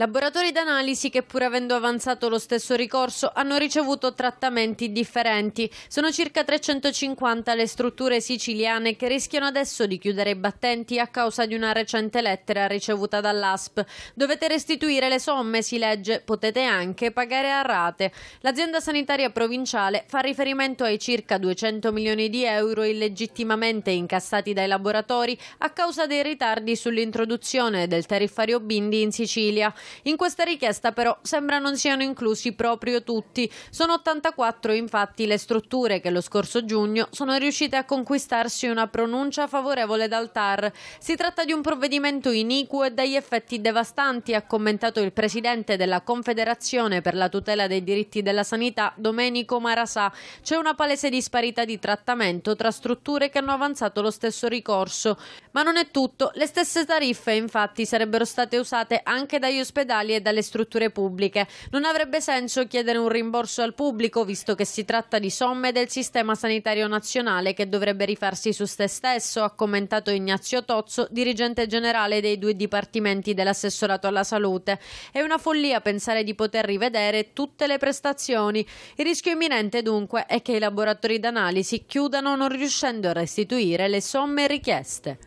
Laboratori d'analisi che pur avendo avanzato lo stesso ricorso hanno ricevuto trattamenti differenti. Sono circa 350 le strutture siciliane che rischiano adesso di chiudere i battenti a causa di una recente lettera ricevuta dall'ASP. Dovete restituire le somme, si legge, potete anche pagare a rate. L'azienda sanitaria provinciale fa riferimento ai circa 200 milioni di euro illegittimamente incassati dai laboratori a causa dei ritardi sull'introduzione del tariffario Bindi in Sicilia. In questa richiesta però sembra non siano inclusi proprio tutti. Sono 84 infatti le strutture che lo scorso giugno sono riuscite a conquistarsi una pronuncia favorevole dal TAR. Si tratta di un provvedimento iniquo e dagli effetti devastanti, ha commentato il presidente della Confederazione per la tutela dei diritti della sanità, Domenico Marasà. C'è una palese disparità di trattamento tra strutture che hanno avanzato lo stesso ricorso. Ma non è tutto, le stesse tariffe infatti sarebbero state usate anche dagli ospedali ospedali e dalle strutture pubbliche. Non avrebbe senso chiedere un rimborso al pubblico, visto che si tratta di somme del sistema sanitario nazionale che dovrebbe rifarsi su se stesso, ha commentato Ignazio Tozzo, dirigente generale dei due dipartimenti dell'assessorato alla salute. È una follia pensare di poter rivedere tutte le prestazioni. Il rischio imminente dunque è che i laboratori d'analisi chiudano non riuscendo a restituire le somme richieste.